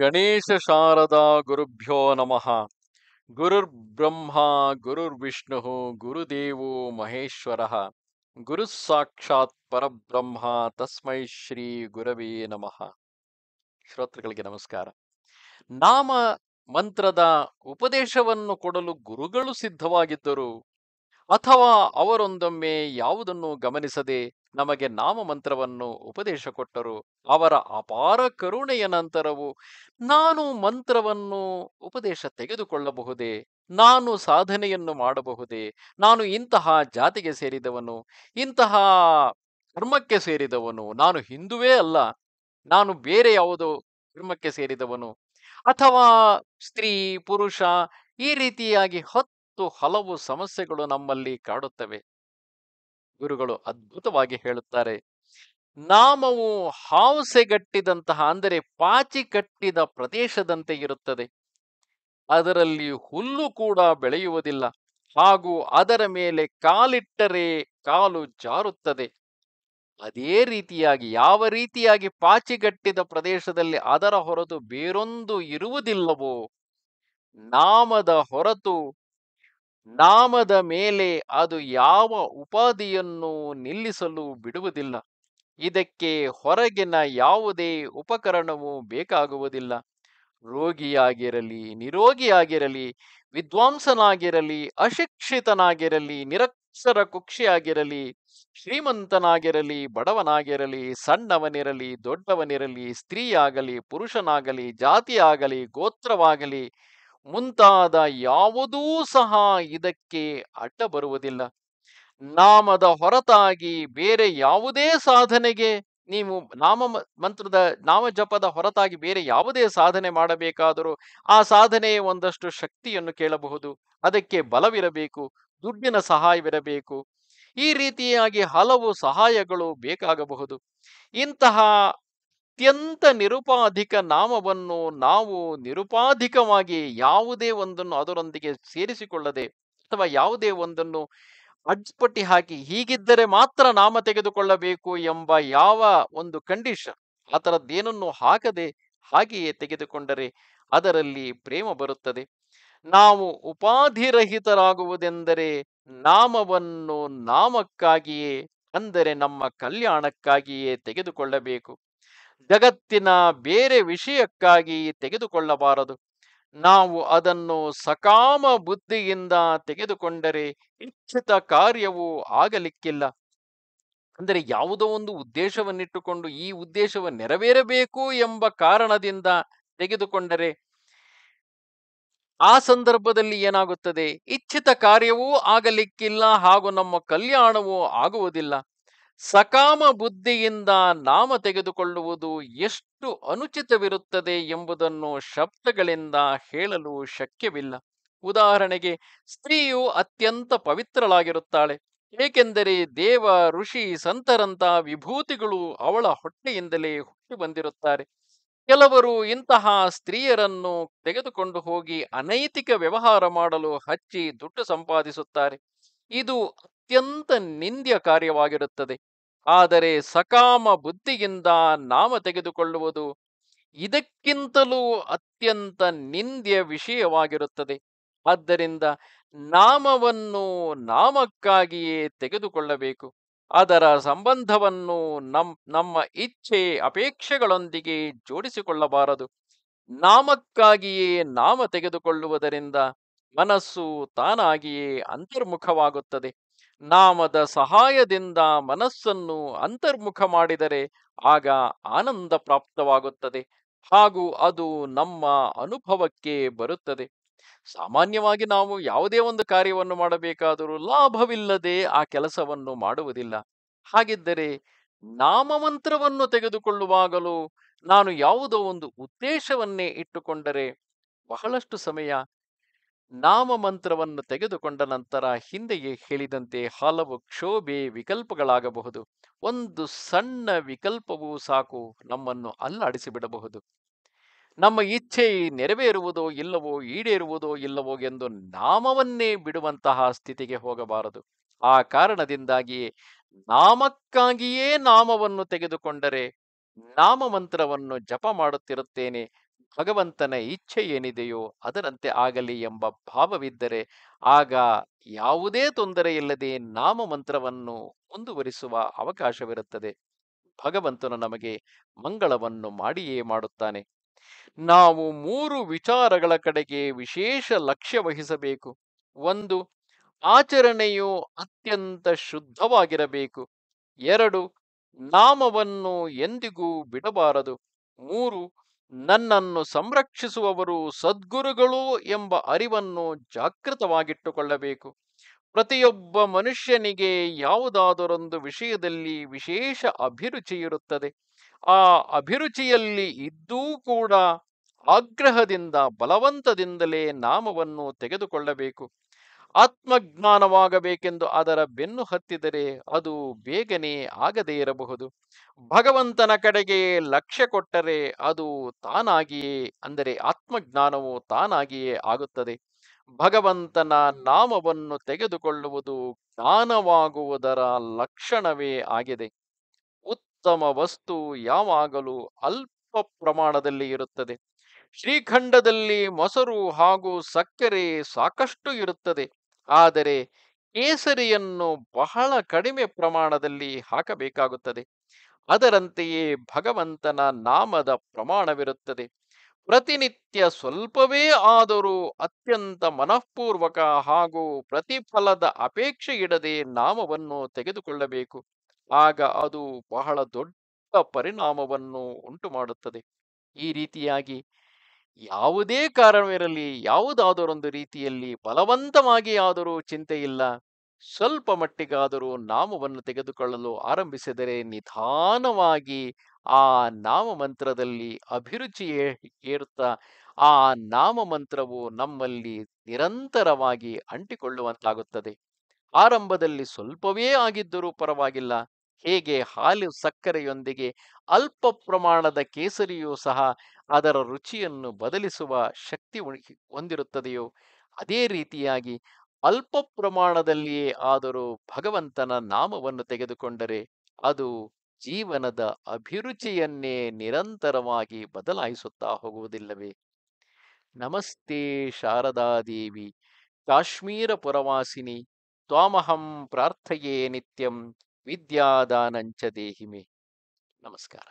ಗಣೇಶ ಶಾರದಾ ಗುರುಭ್ಯೋ ನಮಃ ಗುರುರ್ ಬ್ರಹ್ಮ ಗುರುರ್ ವಿಷ್ಣು ಗುರುದೇವೋ ಮಹೇಶ್ವರ ಗುರು ಸಾಕ್ಷಾತ್ ಪರಬ್ರಹ್ಮ ತಸ್ಮೈ ಶ್ರೀ ಗುರವೇ ನಮಃ ಶ್ರೋತೃಗಳಿಗೆ ನಮಸ್ಕಾರ ನಾಮ ಮಂತ್ರದ ಉಪದೇಶವನ್ನು ಕೊಡಲು ಗುರುಗಳು ಸಿದ್ಧವಾಗಿದ್ದರು ಅಥವಾ ಅವರೊಂದೊಮ್ಮೆ ಯಾವುದನ್ನು ಗಮನಿಸದೆ ನಮಗೆ ನಾಮಮಂತ್ರವನ್ನು ಉಪದೇಶ ಕೊಟ್ಟರು ಅವರ ಅಪಾರ ಕರುಣೆಯ ನಂತರವು ನಾನು ಮಂತ್ರವನ್ನು ಉಪದೇಶ ತೆಗೆದುಕೊಳ್ಳಬಹುದೇ ನಾನು ಸಾಧನೆಯನ್ನು ಮಾಡಬಹುದೇ ನಾನು ಇಂತಹ ಜಾತಿಗೆ ಸೇರಿದವನು ಇಂತಹ ಕರ್ಮಕ್ಕೆ ಸೇರಿದವನು ನಾನು ಹಿಂದುವೇ ಅಲ್ಲ ನಾನು ಬೇರೆ ಯಾವುದೋ ಧರ್ಮಕ್ಕೆ ಸೇರಿದವನು ಅಥವಾ ಸ್ತ್ರೀ ಪುರುಷ ಈ ರೀತಿಯಾಗಿ ಹತ್ತು ಹಲವು ಸಮಸ್ಯೆಗಳು ನಮ್ಮಲ್ಲಿ ಕಾಡುತ್ತವೆ ಗುರುಗಳು ಅದ್ಭುತವಾಗಿ ಹೇಳುತ್ತಾರೆ ನಾಮವು ಹಾವಸೆಗಟ್ಟಿದಂತಹ ಅಂದರೆ ಪಾಚಿ ಕಟ್ಟಿದ ಪ್ರದೇಶದಂತೆ ಇರುತ್ತದೆ ಅದರಲ್ಲಿ ಹುಲ್ಲು ಕೂಡ ಬೆಳೆಯುವುದಿಲ್ಲ ಹಾಗೂ ಅದರ ಮೇಲೆ ಕಾಲಿಟ್ಟರೆ ಕಾಲು ಜಾರುತ್ತದೆ ಅದೇ ರೀತಿಯಾಗಿ ಯಾವ ರೀತಿಯಾಗಿ ಪಾಚಿಗಟ್ಟಿದ ಪ್ರದೇಶದಲ್ಲಿ ಅದರ ಹೊರತು ಬೇರೊಂದು ಇರುವುದಿಲ್ಲವೋ ನಾಮದ ಹೊರತು ನಾಮದ ಮೇಲೆ ಅದು ಯಾವ ಉಪಾಧಿಯನ್ನು ನಿಲ್ಲಿಸಲು ಬಿಡುವುದಿಲ್ಲ ಇದಕ್ಕೆ ಹೊರಗಿನ ಯಾವುದೇ ಉಪಕರಣವೂ ಬೇಕಾಗುವುದಿಲ್ಲ ರೋಗಿಯಾಗಿರಲಿ ನಿರೋಗಿಯಾಗಿರಲಿ ವಿದ್ವಾಂಸನಾಗಿರಲಿ ಅಶಿಕ್ಷಿತನಾಗಿರಲಿ ನಿರಕ್ಷರ ಕುಕ್ಷಿಯಾಗಿರಲಿ ಶ್ರೀಮಂತನಾಗಿರಲಿ ಬಡವನಾಗಿರಲಿ ಸಣ್ಣವನಿರಲಿ ದೊಡ್ಡವನಿರಲಿ ಸ್ತ್ರೀಯಾಗಲಿ ಪುರುಷನಾಗಲಿ ಜಾತಿಯಾಗಲಿ ಗೋತ್ರವಾಗಲಿ ಮುಂತಾದ ಯಾವುದೂ ಸಹ ಇದಕ್ಕೆ ಅಡ್ಡ ಬರುವುದಿಲ್ಲ ನಾಮದ ಹೊರತಾಗಿ ಬೇರೆ ಯಾವುದೇ ಸಾಧನೆಗೆ ನೀವು ನಾಮ ಮಂತ್ರದ ನಾಮ ಜಪದ ಹೊರತಾಗಿ ಬೇರೆ ಯಾವುದೇ ಸಾಧನೆ ಮಾಡಬೇಕಾದರೂ ಆ ಸಾಧನೆ ಒಂದಷ್ಟು ಶಕ್ತಿಯನ್ನು ಕೇಳಬಹುದು ಅದಕ್ಕೆ ಬಲವಿರಬೇಕು ದುಡ್ಡಿನ ಸಹಾಯವಿರಬೇಕು ಈ ರೀತಿಯಾಗಿ ಹಲವು ಸಹಾಯಗಳು ಬೇಕಾಗಬಹುದು ಇಂತಹ ಅತ್ಯಂತ ನಿರುಪಾಧಿಕ ನಾಮವನ್ನು ನಾವು ನಿರುಪಾಧಿಕವಾಗಿ ಯಾವುದೇ ಒಂದನ್ನು ಅದರೊಂದಿಗೆ ಸೇರಿಸಿಕೊಳ್ಳದೆ ಅಥವಾ ಯಾವುದೇ ಒಂದನ್ನು ಅಡ್ಪಟ್ಟಿ ಹಾಕಿ ಹೀಗಿದ್ದರೆ ಮಾತ್ರ ನಾಮ ತೆಗೆದುಕೊಳ್ಳಬೇಕು ಎಂಬ ಯಾವ ಒಂದು ಕಂಡೀಷನ್ ಆ ಥರದ್ದೇನನ್ನು ಹಾಕದೆ ಹಾಗೆಯೇ ತೆಗೆದುಕೊಂಡರೆ ಅದರಲ್ಲಿ ಪ್ರೇಮ ಬರುತ್ತದೆ ನಾವು ಉಪಾಧಿರಹಿತರಾಗುವುದೆಂದರೆ ನಾಮವನ್ನು ನಾಮಕ್ಕಾಗಿಯೇ ಅಂದರೆ ನಮ್ಮ ಕಲ್ಯಾಣಕ್ಕಾಗಿಯೇ ತೆಗೆದುಕೊಳ್ಳಬೇಕು ಜಗತ್ತಿನ ಬೇರೆ ವಿಷಯಕ್ಕಾಗಿ ತೆಗೆದುಕೊಳ್ಳಬಾರದು ನಾವು ಅದನ್ನು ಸಕಾಮ ಬುದ್ಧಿಯಿಂದ ತೆಗೆದುಕೊಂಡರೆ ಇಚ್ಛಿತ ಕಾರ್ಯವು ಆಗಲಿಕ್ಕಿಲ್ಲ ಅಂದರೆ ಯಾವುದೋ ಒಂದು ಉದ್ದೇಶವನ್ನಿಟ್ಟುಕೊಂಡು ಈ ಉದ್ದೇಶವು ನೆರವೇರಬೇಕು ಎಂಬ ಕಾರಣದಿಂದ ತೆಗೆದುಕೊಂಡರೆ ಆ ಸಂದರ್ಭದಲ್ಲಿ ಏನಾಗುತ್ತದೆ ಇಚ್ಛಿತ ಕಾರ್ಯವೂ ಆಗಲಿಕ್ಕಿಲ್ಲ ಹಾಗೂ ನಮ್ಮ ಕಲ್ಯಾಣವೂ ಆಗುವುದಿಲ್ಲ ಸಕಾಮ ಬುದ್ಧಿಯಿಂದ ನಾಮ ತೆಗೆದುಕೊಳ್ಳುವುದು ಎಷ್ಟು ಅನುಚಿತವಿರುತ್ತದೆ ಎಂಬುದನ್ನು ಶಬ್ದಗಳಿಂದ ಹೇಳಲು ಶಕ್ಯವಿಲ್ಲ ಉದಾಹರಣೆಗೆ ಸ್ತ್ರೀಯು ಅತ್ಯಂತ ಪವಿತ್ರಳಾಗಿರುತ್ತಾಳೆ ಏಕೆಂದರೆ ದೇವ ಋಷಿ ಸಂತರಂತ ವಿಭೂತಿಗಳು ಅವಳ ಹೊಟ್ಟೆಯಿಂದಲೇ ಹುಟ್ಟಿ ಬಂದಿರುತ್ತಾರೆ ಕೆಲವರು ಇಂತಹ ಸ್ತ್ರೀಯರನ್ನು ತೆಗೆದುಕೊಂಡು ಹೋಗಿ ಅನೈತಿಕ ವ್ಯವಹಾರ ಮಾಡಲು ಹಚ್ಚಿ ದುಡ್ಡು ಸಂಪಾದಿಸುತ್ತಾರೆ ಇದು ಅತ್ಯಂತ ನಿಂದ್ಯ ಕಾರ್ಯವಾಗಿರುತ್ತದೆ ಆದರೆ ಸಕಾಮ ಬುದ್ಧಿಯಿಂದ ನಾಮ ತೆಗೆದುಕೊಳ್ಳುವುದು ಇದಕ್ಕಿಂತಲೂ ಅತ್ಯಂತ ನಿಂದ್ಯ ವಿಷಯವಾಗಿರುತ್ತದೆ ಆದ್ದರಿಂದ ನಾಮವನ್ನು ನಾಮಕ್ಕಾಗಿಯೇ ತೆಗೆದುಕೊಳ್ಳಬೇಕು ಅದರ ಸಂಬಂಧವನ್ನು ನಮ್ ನಮ್ಮ ಇಚ್ಛೆ ಅಪೇಕ್ಷೆಗಳೊಂದಿಗೆ ಜೋಡಿಸಿಕೊಳ್ಳಬಾರದು ನಾಮಕ್ಕಾಗಿಯೇ ನಾಮ ತೆಗೆದುಕೊಳ್ಳುವುದರಿಂದ ಮನಸ್ಸು ತಾನಾಗಿಯೇ ಅಂತರ್ಮುಖವಾಗುತ್ತದೆ ನಾಮದ ಸಹಾಯದಿಂದ ಮನಸ್ಸನ್ನು ಅಂತರ್ಮುಖ ಮಾಡಿದರೆ ಆಗ ಆನಂದ ಪ್ರಾಪ್ತವಾಗುತ್ತದೆ ಹಾಗೂ ಅದು ನಮ್ಮ ಅನುಭವಕ್ಕೆ ಬರುತ್ತದೆ ಸಾಮಾನ್ಯವಾಗಿ ನಾವು ಯಾವುದೇ ಒಂದು ಕಾರ್ಯವನ್ನು ಮಾಡಬೇಕಾದರೂ ಲಾಭವಿಲ್ಲದೆ ಆ ಕೆಲಸವನ್ನು ಮಾಡುವುದಿಲ್ಲ ಹಾಗಿದ್ದರೆ ನಾಮಮಂತ್ರವನ್ನು ತೆಗೆದುಕೊಳ್ಳುವಾಗಲೂ ನಾನು ಯಾವುದೋ ಒಂದು ಉದ್ದೇಶವನ್ನೇ ಇಟ್ಟುಕೊಂಡರೆ ಬಹಳಷ್ಟು ಸಮಯ ನಾಮಮಂತ್ರವನ್ನು ತೆಗೆದುಕೊಂಡ ನಂತರ ಹಿಂದೆಯೇ ಹೇಳಿದಂತೆ ಹಲವು ಕ್ಷೋಭೆ ವಿಕಲ್ಪಗಳಾಗಬಹುದು ಒಂದು ಸಣ್ಣ ವಿಕಲ್ಪವೂ ಸಾಕು ನಮ್ಮನ್ನು ಅಲ್ಲಾಡಿಸಿ ಬಿಡಬಹುದು ನಮ್ಮ ಇಚ್ಛೆ ನೆರವೇರುವುದೋ ಇಲ್ಲವೋ ಈಡೇರುವುದೋ ಇಲ್ಲವೋ ಎಂದು ನಾಮವನ್ನೇ ಬಿಡುವಂತಹ ಸ್ಥಿತಿಗೆ ಹೋಗಬಾರದು ಆ ಕಾರಣದಿಂದಾಗಿಯೇ ನಾಮಕ್ಕಾಗಿಯೇ ನಾಮವನ್ನು ತೆಗೆದುಕೊಂಡರೆ ನಾಮಮಂತ್ರವನ್ನು ಜಪ ಮಾಡುತ್ತಿರುತ್ತೇನೆ ಭಗವಂತನ ಇಚ್ಛೆ ಏನಿದೆಯೋ ಅದರಂತೆ ಆಗಲಿ ಎಂಬ ಭಾವವಿದ್ದರೆ ಆಗ ಯಾವುದೇ ತೊಂದರೆ ಇಲ್ಲದೆ ಮುಂದುವರಿಸುವ ಅವಕಾಶವಿರುತ್ತದೆ ಭಗವಂತನು ನಮಗೆ ಮಂಗಳವನ್ನು ಮಾಡಿಯೇ ಮಾಡುತ್ತಾನೆ ನಾವು ಮೂರು ವಿಚಾರಗಳ ಕಡೆಗೆ ವಿಶೇಷ ಲಕ್ಷ್ಯ ವಹಿಸಬೇಕು ಒಂದು ಆಚರಣೆಯು ಅತ್ಯಂತ ಶುದ್ಧವಾಗಿರಬೇಕು ಎರಡು ನಾಮವನ್ನು ಎಂದಿಗೂ ಬಿಡಬಾರದು ಮೂರು ನನ್ನನ್ನು ಸಂರಕ್ಷಿಸುವವರು ಸದ್ಗುರುಗಳು ಎಂಬ ಅರಿವನ್ನು ಜಾಗೃತವಾಗಿಟ್ಟುಕೊಳ್ಳಬೇಕು ಪ್ರತಿಯೊಬ್ಬ ಮನುಷ್ಯನಿಗೆ ಯಾವುದಾದರೊಂದು ವಿಷಯದಲ್ಲಿ ವಿಶೇಷ ಅಭಿರುಚಿ ಇರುತ್ತದೆ ಆ ಅಭಿರುಚಿಯಲ್ಲಿ ಇದ್ದೂ ಕೂಡ ಆಗ್ರಹದಿಂದ ಬಲವಂತದಿಂದಲೇ ನಾಮವನ್ನು ತೆಗೆದುಕೊಳ್ಳಬೇಕು ಆತ್ಮಜ್ಞಾನವಾಗಬೇಕೆಂದು ಅದರ ಬೆನ್ನು ಹತ್ತಿದರೆ ಅದು ಬೇಗನೆ ಆಗದೇ ಇರಬಹುದು ಭಗವಂತನ ಕಡೆಗೆ ಲಕ್ಷ್ಯ ಕೊಟ್ಟರೆ ಅದು ತಾನಾಗಿಯೇ ಅಂದರೆ ಆತ್ಮಜ್ಞಾನವು ತಾನಾಗಿಯೇ ಆಗುತ್ತದೆ ಭಗವಂತನ ನಾಮವನ್ನು ತೆಗೆದುಕೊಳ್ಳುವುದು ಜ್ಞಾನವಾಗುವುದರ ಲಕ್ಷಣವೇ ಆಗಿದೆ ಉತ್ತಮ ವಸ್ತು ಯಾವಾಗಲೂ ಅಲ್ಪ ಪ್ರಮಾಣದಲ್ಲಿ ಇರುತ್ತದೆ ಶ್ರೀಖಂಡದಲ್ಲಿ ಮೊಸರು ಹಾಗೂ ಸಕ್ಕರೆ ಸಾಕಷ್ಟು ಇರುತ್ತದೆ ಆದರೆ ಕೇಸರಿಯನ್ನು ಬಹಳ ಕಡಿಮೆ ಪ್ರಮಾಣದಲ್ಲಿ ಹಾಕಬೇಕಾಗುತ್ತದೆ ಅದರಂತೆಯೇ ಭಗವಂತನ ನಾಮದ ಪ್ರಮಾಣವಿರುತ್ತದೆ ಪ್ರತಿನಿತ್ಯ ಸ್ವಲ್ಪವೇ ಆದರೂ ಅತ್ಯಂತ ಮನಃಪೂರ್ವಕ ಹಾಗೂ ಪ್ರತಿಫಲದ ಅಪೇಕ್ಷೆ ಇಡದೆ ನಾಮವನ್ನು ತೆಗೆದುಕೊಳ್ಳಬೇಕು ಆಗ ಅದು ಬಹಳ ದೊಡ್ಡ ಪರಿಣಾಮವನ್ನು ಉಂಟು ಮಾಡುತ್ತದೆ ಈ ರೀತಿಯಾಗಿ ಯಾವುದೇ ಕಾರಣವಿರಲಿ ಯಾವುದಾದರೊಂದು ರೀತಿಯಲ್ಲಿ ಬಲವಂತವಾಗಿ ಆದರೂ ಚಿಂತೆಯಿಲ್ಲ ಸ್ವಲ್ಪ ಮಟ್ಟಿಗಾದರೂ ನಾಮವನ್ನು ತೆಗೆದುಕೊಳ್ಳಲು ಆರಂಭಿಸಿದರೆ ನಿಧಾನವಾಗಿ ಆ ನಾಮಮಂತ್ರದಲ್ಲಿ ಅಭಿರುಚಿ ಏರುತ್ತಾ ಆ ನಾಮಮಂತ್ರವು ನಮ್ಮಲ್ಲಿ ನಿರಂತರವಾಗಿ ಅಂಟಿಕೊಳ್ಳುವಂತಾಗುತ್ತದೆ ಆರಂಭದಲ್ಲಿ ಸ್ವಲ್ಪವೇ ಆಗಿದ್ದರೂ ಪರವಾಗಿಲ್ಲ ಹೇಗೆ ಹಾಲು ಸಕ್ಕರೆಯೊಂದಿಗೆ ಅಲ್ಪ ಪ್ರಮಾಣದ ಕೇಸರಿಯೂ ಸಹ ಅದರ ರುಚಿಯನ್ನು ಬದಲಿಸುವ ಶಕ್ತಿ ಹೊಂದಿರುತ್ತದೆಯೋ ಅದೇ ರೀತಿಯಾಗಿ ಅಲ್ಪ ಪ್ರಮಾಣದಲ್ಲಿಯೇ ಆದರೂ ಭಗವಂತನ ನಾಮವನ್ನು ತೆಗೆದುಕೊಂಡರೆ ಅದು ಜೀವನದ ಅಭಿರುಚಿಯನ್ನೇ ನಿರಂತರವಾಗಿ ಬದಲಾಯಿಸುತ್ತಾ ಹೋಗುವುದಿಲ್ಲವೇ ನಮಸ್ತೆ ಶಾರದಾದೇವಿ ಕಾಶ್ಮೀರ ಪುರವಾಸಿನಿ ತ್ವಾಮಹಂ ಪ್ರಾರ್ಥಯೇ ನಿತ್ಯಂ ವಿದ್ಯಾದಾನಂಚ ದೇಹಿಮೆ ನಮಸ್ಕಾರ